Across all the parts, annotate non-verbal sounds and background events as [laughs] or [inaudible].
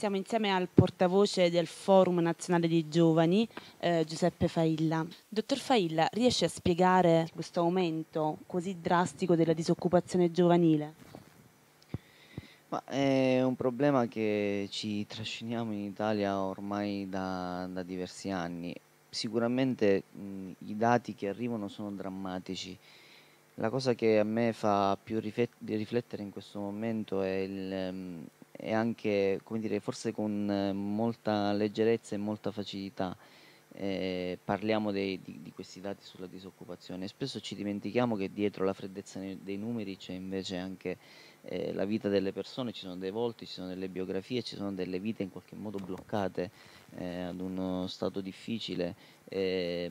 siamo insieme al portavoce del Forum Nazionale dei Giovani, eh, Giuseppe Failla. Dottor Failla, riesce a spiegare questo aumento così drastico della disoccupazione giovanile? Ma è un problema che ci trasciniamo in Italia ormai da, da diversi anni. Sicuramente mh, i dati che arrivano sono drammatici. La cosa che a me fa più riflettere in questo momento è il, e anche, come dire, forse con eh, molta leggerezza e molta facilità eh, parliamo dei, di, di, questi dati sulla disoccupazione. Spesso ci dimentichiamo che dietro la freddezza dei numeri c'è invece anche eh, la vita delle persone, ci sono dei volti, ci sono delle biografie, ci sono delle vite in qualche modo bloccate eh, ad uno stato difficile, eh,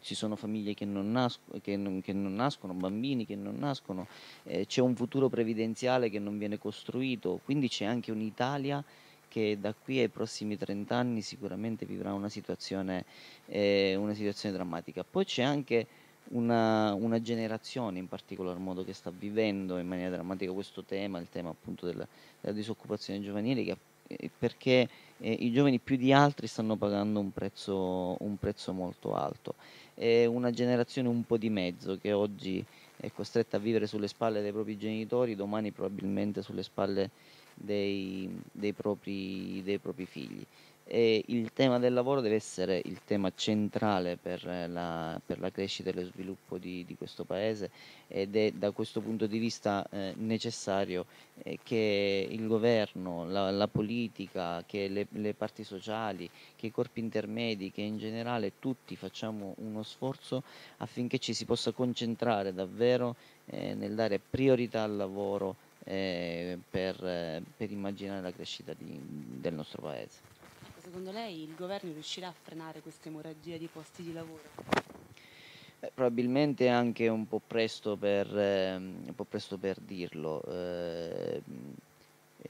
ci sono famiglie che non, nas- che, non, che non, nascono, bambini che non nascono, eh, c'è un futuro previdenziale che non viene costruito, quindi c'è anche un'Italia che da qui ai prossimi 30 anni sicuramente vivrà una situazione, eh, una situazione drammatica. Poi c'è anche una, una, generazione in particolar modo che sta vivendo in maniera drammatica questo tema, il tema appunto della, della disoccupazione giovanile, che, eh, perché eh, i giovani più di altri stanno pagando un prezzo, un prezzo molto alto. È una generazione un po' di mezzo che oggi è costretta a vivere sulle spalle dei propri genitori, domani probabilmente sulle spalle dei, dei, propri, dei propri figli. E il tema del lavoro deve essere il tema centrale per la, per la crescita e lo sviluppo di, di, questo paese ed è da questo punto di vista eh, necessario eh, che il governo, la, la politica, che le, le, parti sociali, che i corpi intermedi, che in generale tutti facciamo uno sforzo affinché ci si possa concentrare davvero eh, nel dare priorità al lavoro eh, per, eh, per, immaginare la crescita di, del nostro paese. Secondo lei il governo riuscirà a frenare questa emorragia di posti di lavoro? Beh, probabilmente anche un po' presto per, eh, po presto per dirlo. Eh,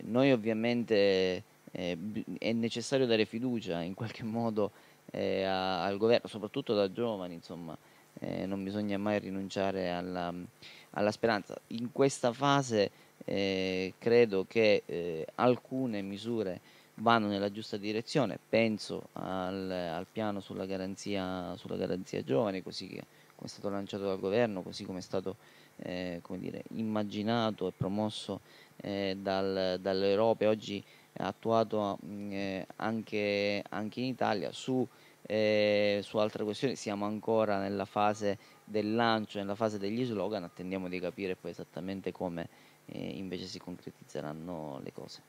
noi ovviamente eh, è necessario dare fiducia in qualche [laughs] modo eh, a, al governo, soprattutto da giovani, insomma. Eh, non bisogna mai rinunciare alla, alla, speranza. In questa fase eh, credo che eh, alcune misure vanno nella giusta direzione, penso al, al piano sulla garanzia, sulla garanzia giovane, così come è stato lanciato dal governo, così come è stato eh, come dire, immaginato e promosso eh, dal, dall'Europa e oggi attuato mm, eh, anche, anche in Italia, su, eh, su altre questioni siamo ancora nella fase del lancio nella fase degli slogan attendiamo di capire poi esattamente come eh, invece si concretizzeranno le cose.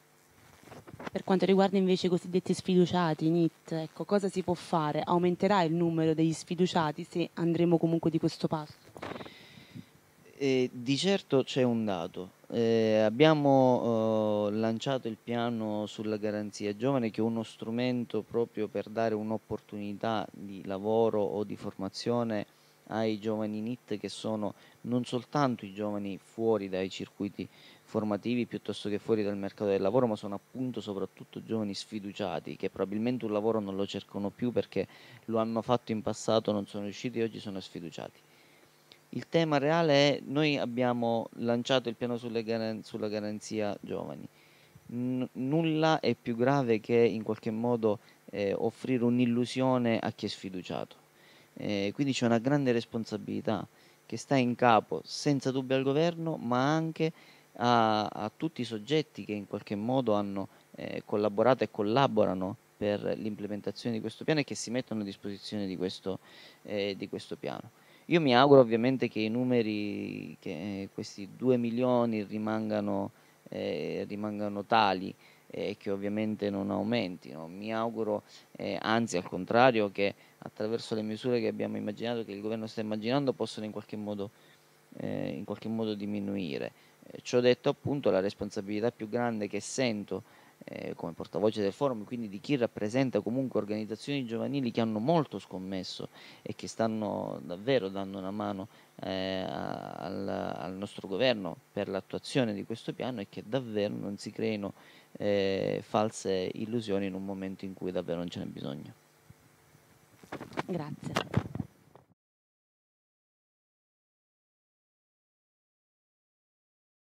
Per quanto riguarda invece i cosiddetti sfiduciati, NIT, ecco, cosa si può fare? Aumenterà il numero degli sfiduciati se andremo comunque di questo passo? Eh, di certo c'è un dato. Eh, abbiamo eh, lanciato il piano sulla garanzia giovane che è uno strumento proprio per dare un'opportunità di lavoro o di formazione ai giovani NIT che sono non soltanto i giovani fuori dai circuiti formativi piuttosto che fuori dal mercato del lavoro, ma sono appunto soprattutto giovani sfiduciati che probabilmente un lavoro non lo cercano più perché lo hanno fatto in passato, non sono riusciti e oggi sono sfiduciati. Il tema reale è noi abbiamo lanciato il piano garan- sulla garanzia giovani. N- nulla è più grave che in qualche modo eh, offrire un'illusione a chi è sfiduciato eh, quindi c'è una grande responsabilità che sta in capo senza dubbio al governo, ma anche a, a tutti i soggetti che in qualche modo hanno eh, collaborato e collaborano per l'implementazione di questo piano e che si mettono a disposizione di questo, eh, di questo piano. Io mi auguro ovviamente che i numeri, che eh, questi 2 milioni rimangano, eh, rimangano tali, eh, che ovviamente non aumentino. Mi auguro, eh, anzi al contrario, che attraverso le misure che abbiamo immaginato, che il governo sta immaginando, possano in qualche modo, eh, in qualche modo diminuire. Eh, ciò detto appunto la responsabilità più grande che sento eh, come portavoce del forum, quindi di chi rappresenta comunque organizzazioni giovanili che hanno molto scommesso e che stanno davvero dando una mano eh, al, al, nostro governo per l'attuazione di questo piano e che davvero non si creino eh, false illusioni in un momento in cui davvero non ce n'è bisogno. Grazie.